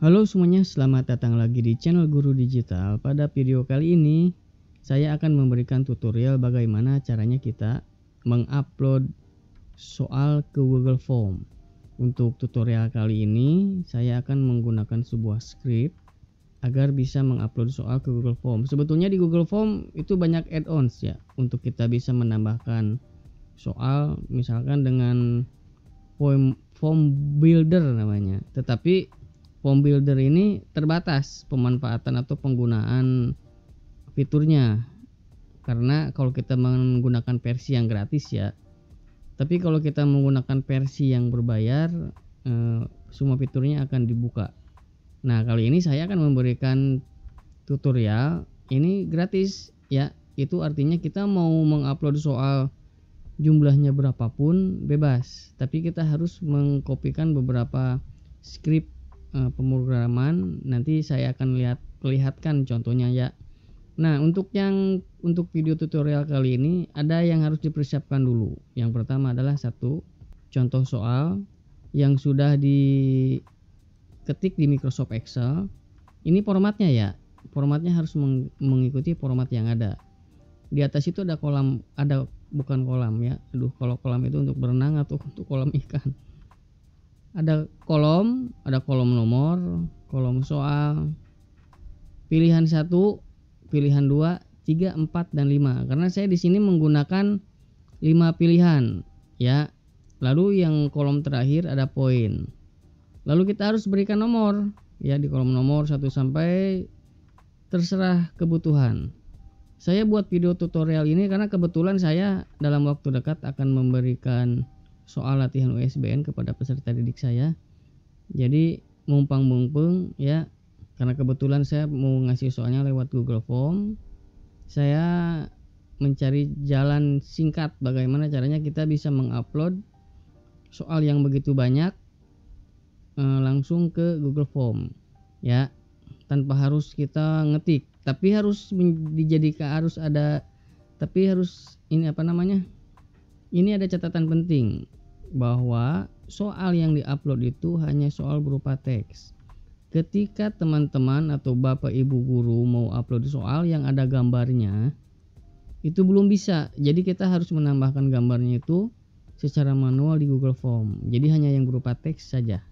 Halo semuanya, selamat datang lagi di channel Guru Digital. Pada video kali ini, saya akan memberikan tutorial bagaimana caranya kita mengupload soal ke Google Form. Untuk tutorial kali ini, saya akan menggunakan sebuah script agar bisa mengupload soal ke Google Form. Sebetulnya di Google Form itu banyak add-ons ya untuk kita bisa menambahkan soal misalkan dengan form form builder namanya. Tetapi form builder ini terbatas pemanfaatan atau penggunaan fiturnya karena kalau kita menggunakan versi yang gratis ya tapi kalau kita menggunakan versi yang berbayar eh, semua fiturnya akan dibuka nah kali ini saya akan memberikan tutorial ini gratis ya itu artinya kita mau mengupload soal jumlahnya berapapun bebas tapi kita harus mengkopikan beberapa script uh, pemrograman nanti saya akan lihat perlihatkan contohnya ya nah untuk yang untuk video tutorial kali ini ada yang harus dipersiapkan dulu yang pertama adalah satu contoh soal yang sudah diketik di Microsoft Excel ini formatnya ya formatnya harus mengikuti format yang ada di atas itu ada kolam ada bukan kolam ya aduh kalau kolam itu untuk berenang atau untuk kolam ikan ada kolom ada kolom nomor kolom soal pilihan satu pilihan dua tiga empat dan lima karena saya di sini menggunakan lima pilihan ya lalu yang kolom terakhir ada poin lalu kita harus berikan nomor ya di kolom nomor 1 sampai terserah kebutuhan saya buat video tutorial ini karena kebetulan saya dalam waktu dekat akan memberikan soal latihan USBN kepada peserta didik saya. Jadi mumpang-mumpung ya karena kebetulan saya mau ngasih soalnya lewat Google Form. Saya mencari jalan singkat bagaimana caranya kita bisa mengupload soal yang begitu banyak eh, langsung ke Google Form ya tanpa harus kita ngetik tapi harus dijadikan harus ada tapi harus ini apa namanya ini ada catatan penting bahwa soal yang diupload itu hanya soal berupa teks. Ketika teman-teman atau bapak ibu guru mau upload soal yang ada gambarnya, itu belum bisa. Jadi kita harus menambahkan gambarnya itu secara manual di Google Form. Jadi hanya yang berupa teks saja.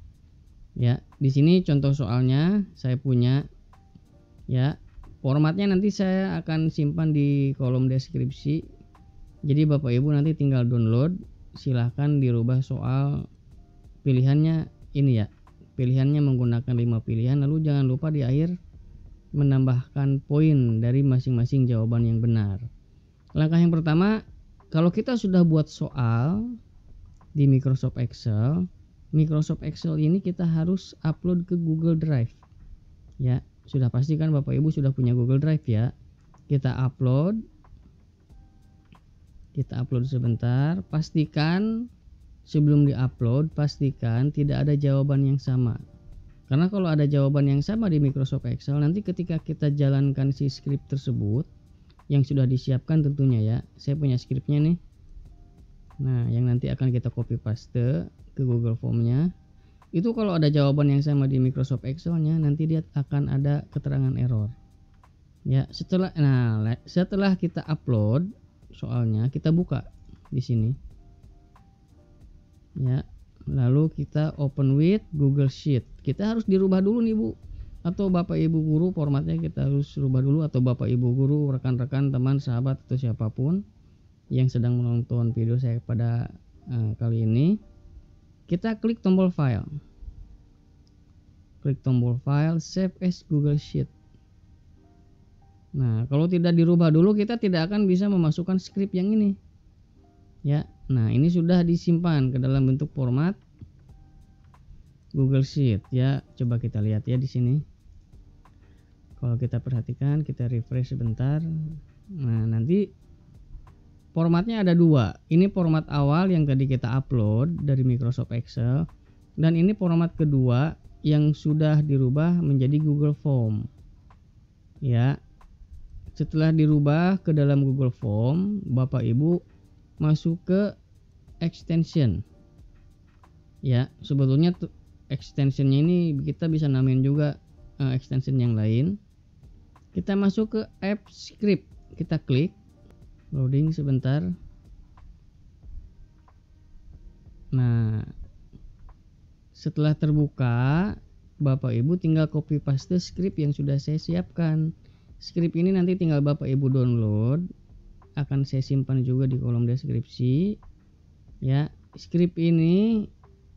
Ya, di sini contoh soalnya saya punya ya. Formatnya nanti saya akan simpan di kolom deskripsi. Jadi Bapak Ibu nanti tinggal download silahkan dirubah soal pilihannya ini ya pilihannya menggunakan lima pilihan lalu jangan lupa di akhir menambahkan poin dari masing-masing jawaban yang benar langkah yang pertama kalau kita sudah buat soal di Microsoft Excel Microsoft Excel ini kita harus upload ke Google Drive ya sudah pastikan Bapak Ibu sudah punya Google Drive ya kita upload kita upload sebentar pastikan sebelum diupload pastikan tidak ada jawaban yang sama karena kalau ada jawaban yang sama di Microsoft Excel nanti ketika kita jalankan si script tersebut yang sudah disiapkan tentunya ya saya punya scriptnya nih nah yang nanti akan kita copy paste ke Google Formnya itu kalau ada jawaban yang sama di Microsoft Excelnya nanti dia akan ada keterangan error ya setelah nah setelah kita upload soalnya kita buka di sini ya lalu kita open with Google Sheet kita harus dirubah dulu nih Bu atau Bapak Ibu guru formatnya kita harus rubah dulu atau Bapak Ibu guru rekan-rekan teman sahabat atau siapapun yang sedang menonton video saya pada uh, kali ini kita klik tombol file klik tombol file save as Google Sheet Nah, kalau tidak dirubah dulu kita tidak akan bisa memasukkan script yang ini. Ya. Nah, ini sudah disimpan ke dalam bentuk format Google Sheet ya. Coba kita lihat ya di sini. Kalau kita perhatikan, kita refresh sebentar. Nah, nanti formatnya ada dua. Ini format awal yang tadi kita upload dari Microsoft Excel dan ini format kedua yang sudah dirubah menjadi Google Form. Ya setelah dirubah ke dalam Google Form Bapak Ibu masuk ke extension ya sebetulnya extension extensionnya ini kita bisa namain juga uh, extension yang lain kita masuk ke app script kita klik loading sebentar nah setelah terbuka Bapak Ibu tinggal copy paste script yang sudah saya siapkan Script ini nanti tinggal Bapak Ibu download akan saya simpan juga di kolom deskripsi. Ya, script ini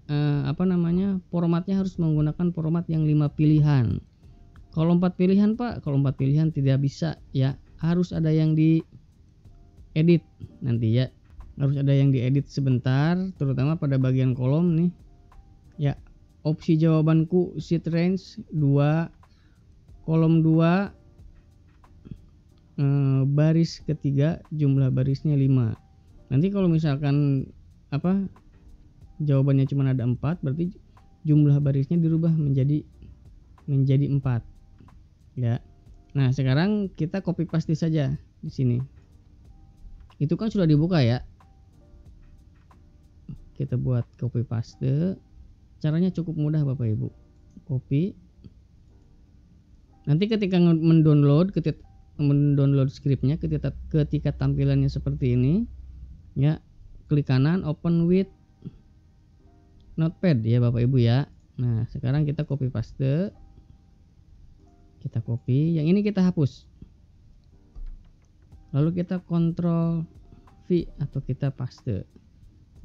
eh, apa namanya? formatnya harus menggunakan format yang lima pilihan. Kalau empat pilihan, Pak, kalau empat pilihan tidak bisa ya, harus ada yang di edit nanti ya. Harus ada yang diedit sebentar terutama pada bagian kolom nih. Ya, opsi jawabanku sit range 2 kolom 2 Eh, baris ketiga jumlah barisnya 5 nanti kalau misalkan apa jawabannya cuma ada empat berarti jumlah barisnya dirubah menjadi menjadi empat ya nah sekarang kita copy paste saja di sini itu kan sudah dibuka ya kita buat copy paste caranya cukup mudah bapak ibu copy nanti ketika mendownload ketika, mendownload scriptnya ketika ketika tampilannya seperti ini ya klik kanan open with notepad ya bapak ibu ya nah sekarang kita copy paste kita copy yang ini kita hapus lalu kita Control V atau kita paste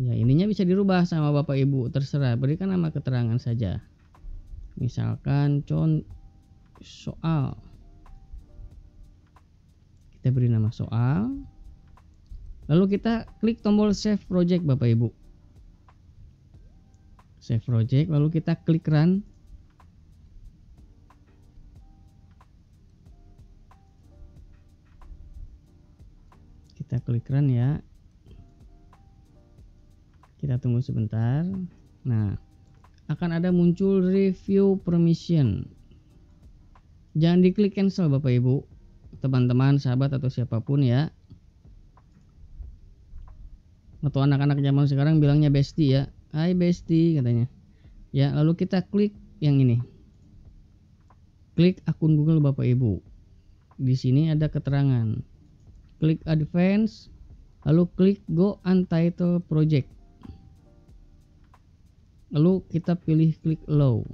ya ininya bisa dirubah sama bapak ibu terserah berikan nama keterangan saja misalkan contoh soal kita beri nama soal lalu kita klik tombol save project Bapak Ibu save project lalu kita klik run kita klik run ya kita tunggu sebentar nah akan ada muncul review permission jangan diklik cancel Bapak Ibu teman-teman, sahabat atau siapapun ya. Atau anak-anak zaman sekarang bilangnya Besti ya. Hai Besti katanya. Ya, lalu kita klik yang ini. Klik akun Google Bapak Ibu. Di sini ada keterangan. Klik advance, lalu klik go untitled project. Lalu kita pilih klik low.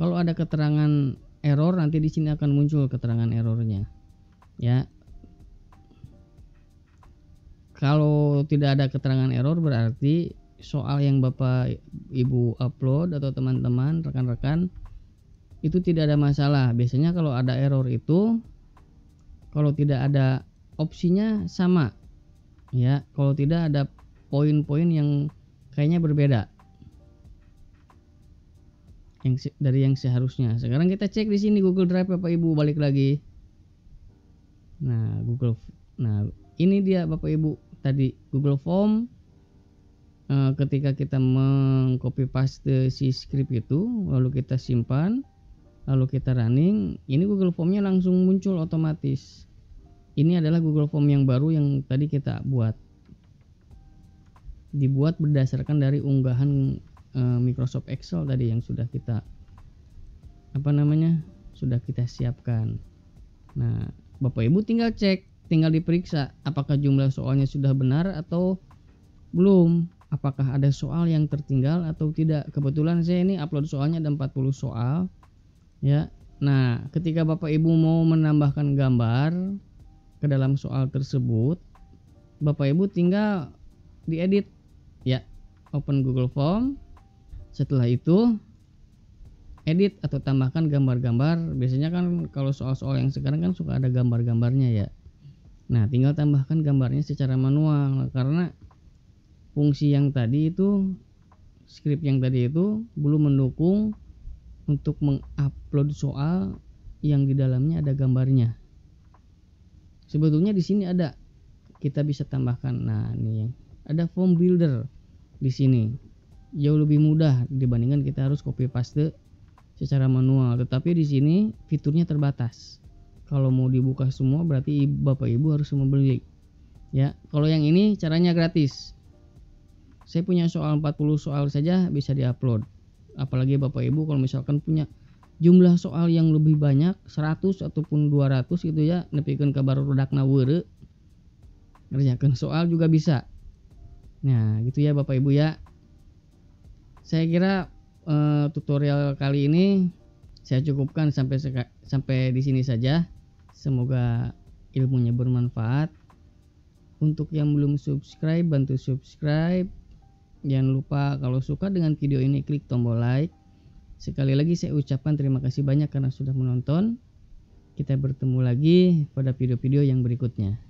kalau ada keterangan error nanti di sini akan muncul keterangan errornya ya kalau tidak ada keterangan error berarti soal yang Bapak Ibu upload atau teman-teman rekan-rekan itu tidak ada masalah biasanya kalau ada error itu kalau tidak ada opsinya sama ya kalau tidak ada poin-poin yang kayaknya berbeda yang dari yang seharusnya. Sekarang kita cek di sini Google Drive Bapak Ibu balik lagi. Nah, Google Nah, ini dia Bapak Ibu tadi Google Form e, ketika kita mengcopy paste si script itu lalu kita simpan lalu kita running ini Google Formnya langsung muncul otomatis ini adalah Google Form yang baru yang tadi kita buat dibuat berdasarkan dari unggahan Eh, Microsoft Excel tadi yang sudah kita apa namanya sudah kita siapkan. Nah, Bapak Ibu tinggal cek, tinggal diperiksa apakah jumlah soalnya sudah benar atau belum. Apakah ada soal yang tertinggal atau tidak? Kebetulan saya ini upload soalnya ada 40 soal. Ya. Nah, ketika Bapak Ibu mau menambahkan gambar ke dalam soal tersebut, Bapak Ibu tinggal diedit ya. Open Google Form, setelah itu edit atau tambahkan gambar-gambar biasanya kan kalau soal-soal yang sekarang kan suka ada gambar-gambarnya ya nah tinggal tambahkan gambarnya secara manual karena fungsi yang tadi itu script yang tadi itu belum mendukung untuk mengupload soal yang di dalamnya ada gambarnya sebetulnya di sini ada kita bisa tambahkan nah ini ada form builder di sini jauh lebih mudah dibandingkan kita harus copy paste secara manual. Tetapi di sini fiturnya terbatas. Kalau mau dibuka semua berarti Bapak Ibu harus membeli. Ya, kalau yang ini caranya gratis. Saya punya soal 40 soal saja bisa diupload. Apalagi Bapak Ibu kalau misalkan punya jumlah soal yang lebih banyak 100 ataupun 200 gitu ya nepikan kabar rudakna weure ngerjakan soal juga bisa. Nah, gitu ya Bapak Ibu ya saya kira uh, tutorial kali ini saya cukupkan sampai sampai di sini saja. Semoga ilmunya bermanfaat. Untuk yang belum subscribe, bantu subscribe. Jangan lupa kalau suka dengan video ini klik tombol like. Sekali lagi saya ucapkan terima kasih banyak karena sudah menonton. Kita bertemu lagi pada video-video yang berikutnya.